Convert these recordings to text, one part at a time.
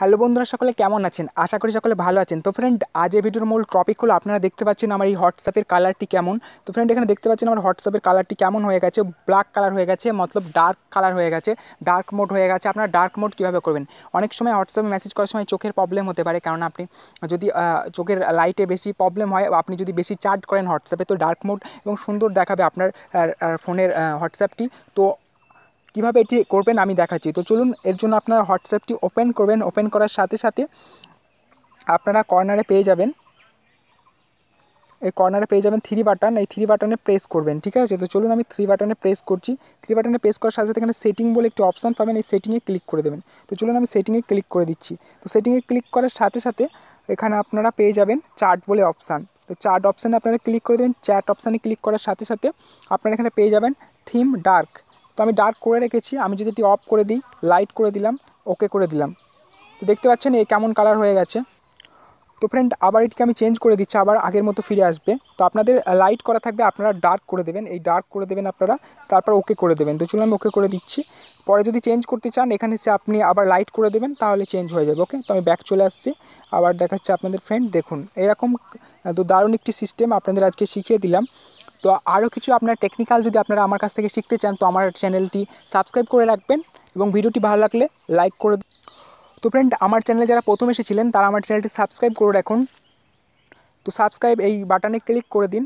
hello বন্ধুরা সকলে কেমন আছেন আশা করি সকলে ভালো আছেন তো ফ্রেন্ড আজ এই ভিডিওর মূল টপিক হলো আপনারা দেখতে পাচ্ছেন আমার এই হোয়াটসঅ্যাপের কালারটি কেমন তো ফ্রেন্ড এখানে দেখতে পাচ্ছেন আমার হোয়াটসঅ্যাপের কালারটি কেমন হয়ে গেছে ব্ল্যাক কালার হয়ে গেছে মতলব ডার্ক কালার হয়ে গেছে ডার্ক মোড হয়ে গেছে আপনারা ডার্ক মোড কীভাবে করবেন অনেক সময় হোয়াটসঅ্যাপে মেসেজ করার সময় চোখের প্রবলেম হতে পারে কারণ আপনি যদি চোখের লাইটে বেশি প্রবলেম হয় আপনি যদি বেশি চার্ট করেন হোয়াটসঅ্যাপে তো ডার্ক মোড এবং সুন্দর দেখাবে আপনার ফোনের হোয়াটসঅ্যাপটি তো কিভাবে এটি করবেন আমি দেখাচ্ছি তো চলুন এর জন্য আপনারা হোয়াটসঅ্যাপটি ওপেন করবেন ওপেন করার সাথে সাথে আপনারা কর্নারে পেয়ে যাবেন এই কর্নারে পেয়ে যাবেন থ্রি বাটন এই থ্রি বাটনে প্রেস করবেন ঠিক আছে তো চলুন আমি থ্রি বাটনে প্রেস করছি থ্রি বাটনে প্রেস করার সাথে সাথে এখানে সেটিং বলে একটি অপশান পাবেন এই সেটিংয়ে ক্লিক করে দেবেন তো চলুন আমি সেটিংয়ে ক্লিক করে দিচ্ছি তো সেটিংয়ে ক্লিক করার সাথে সাথে এখানে আপনারা পেয়ে যাবেন চার্ট বলে অপশান তো চার্ট অপশানে আপনারা ক্লিক করে দেবেন চ্যাট অপশানে ক্লিক করার সাথে সাথে আপনারা এখানে পেয়ে যাবেন থিম ডার্ক তো আমি ডার্ক করে রেখেছি আমি যদি এটি অফ করে দিই লাইট করে দিলাম ওকে করে দিলাম তো দেখতে পাচ্ছেন এই কেমন কালার হয়ে গেছে তো ফ্রেন্ড আবার এটিকে আমি চেঞ্জ করে দিচ্ছি আবার আগের মতো ফিরে আসবে তো আপনাদের লাইট করা থাকবে আপনারা ডার্ক করে দেবেন এই ডার্ক করে দেবেন আপনারা তারপর ওকে করে দেবেন তো চলুন আমি ওকে করে দিচ্ছি পরে যদি চেঞ্জ করতে চান এখানে সে আপনি আবার লাইট করে দেবেন তাহলে চেঞ্জ হয়ে যাবে ওকে তো আমি ব্যাক চলে আসছি আবার দেখাচ্ছি আপনাদের ফ্রেন্ড দেখুন এরকম তো দারুণ একটি সিস্টেম আপনাদের আজকে শিখিয়ে দিলাম তো আরও কিছু আপনার টেকনিক্যাল যদি আপনারা আমার কাছ থেকে শিখতে চান তো আমার চ্যানেলটি সাবস্ক্রাইব করে রাখবেন এবং ভিডিওটি ভালো লাগলে লাইক করে তো ফ্রেন্ড আমার চ্যানেলে যারা প্রথম এসেছিলেন তারা আমার চ্যানেলটি সাবস্ক্রাইব করে রাখুন তো সাবস্ক্রাইব এই বাটনে ক্লিক করে দিন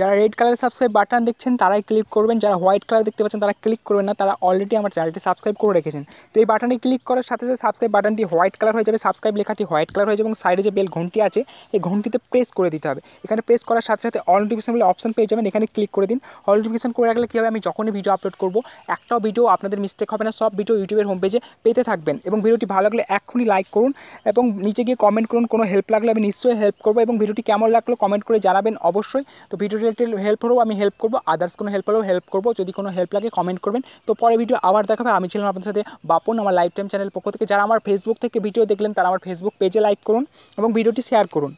যারা রেড কালার সাবস্ক্রাইব বাটন দেখছেন তারাই ক্লিক করবেন যারা হোয়াইট কালার দেখতে পাচ্ছেন তারা ক্লিক করবেন না তারা অলরেডি আমার চ্যানেলটি সাবস্ক্রাইব করে রেখেছেন তো এই বাটনে ক্লিক করার সাথে সাথে সাবস্ক্রাইব বাটনটি হোয়াইট কালার হয়ে যাবে সাবস্ক্রাইব লেখাটি হোয়াইট কালার হয়ে যাবে এবং সাইডে যে বেল ঘন্টি আছে এই ঘন্টিতে প্রেস করে দিতে হবে এখানে প্রেস করার সাথে সাথে অল নোটিফিকেশন বলে অপশন পেয়ে যাবেন এখানে ক্লিক করে দিন অল নোটিফিকেশন করে রাখলে কী হবে আমি যখনই ভিডিও আপলোড করব একটাও ভিডিও আপনাদের মিস্টেক হবে না সব ভিডিও ইউটিউবের হোম পেজে পেতে থাকবেন এবং ভিডিওটি ভালো লাগলে এক্ষুনি লাইক করুন এবং নিচে গিয়ে কমেন্ট করুন কোনো হেল্প লাগলে আমি নিশ্চয়ই হেল্প করবো এবং ভিডিওটি কেমন লাগলো কমেন্ট করে জানাবেন অবশ্যই তো ভিডিও রিলেটেড হেল্প হলেও আমি হেল্প করবো আদার্স কোনো হেল্প হলেও হেল্প করবো যদি কোনো হেল্প লাগে কমেন্ট করবেন তো পরে ভিডিও আবার দেখাবে আমি ছিলাম আপনার সাথে বাপন আমার লাইফ টাইম চ্যানেল পক্ষ থেকে যারা আমার ফেসবুক থেকে ভিডিও দেখলেন তারা আমার ফেসবুক পেজে লাইক করুন এবং ভিডিওটি শেয়ার করুন